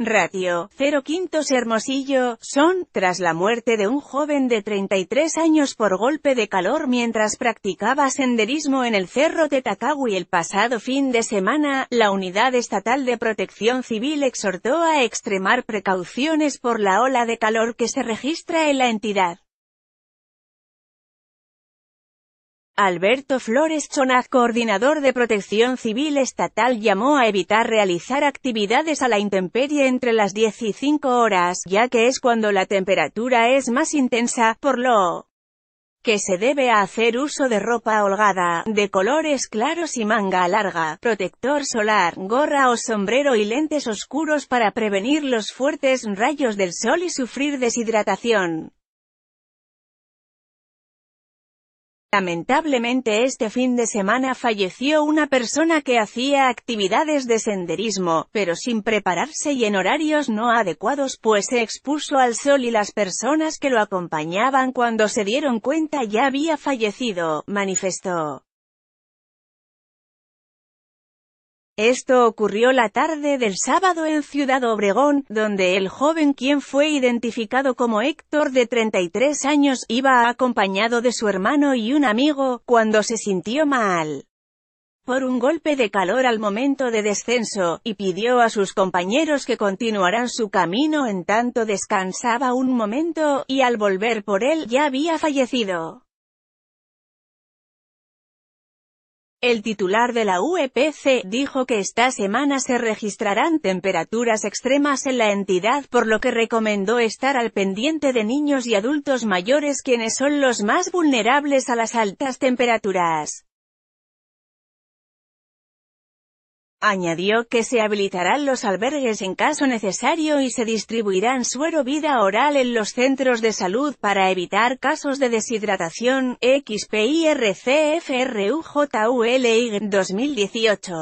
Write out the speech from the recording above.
Ratio, 0 quintos Hermosillo, son, tras la muerte de un joven de 33 años por golpe de calor mientras practicaba senderismo en el Cerro Tetacagui el pasado fin de semana, la Unidad Estatal de Protección Civil exhortó a extremar precauciones por la ola de calor que se registra en la entidad. Alberto Flores Chona, coordinador de Protección Civil Estatal, llamó a evitar realizar actividades a la intemperie entre las 10 y 5 horas, ya que es cuando la temperatura es más intensa, por lo que se debe hacer uso de ropa holgada, de colores claros y manga larga, protector solar, gorra o sombrero y lentes oscuros para prevenir los fuertes rayos del sol y sufrir deshidratación. Lamentablemente este fin de semana falleció una persona que hacía actividades de senderismo, pero sin prepararse y en horarios no adecuados pues se expuso al sol y las personas que lo acompañaban cuando se dieron cuenta ya había fallecido, manifestó. Esto ocurrió la tarde del sábado en Ciudad Obregón, donde el joven quien fue identificado como Héctor de 33 años, iba acompañado de su hermano y un amigo, cuando se sintió mal por un golpe de calor al momento de descenso, y pidió a sus compañeros que continuaran su camino en tanto descansaba un momento, y al volver por él ya había fallecido. El titular de la UEPC dijo que esta semana se registrarán temperaturas extremas en la entidad por lo que recomendó estar al pendiente de niños y adultos mayores quienes son los más vulnerables a las altas temperaturas. Añadió que se habilitarán los albergues en caso necesario y se distribuirán suero vida oral en los centros de salud para evitar casos de deshidratación, XPIRCFRUJULI 2018.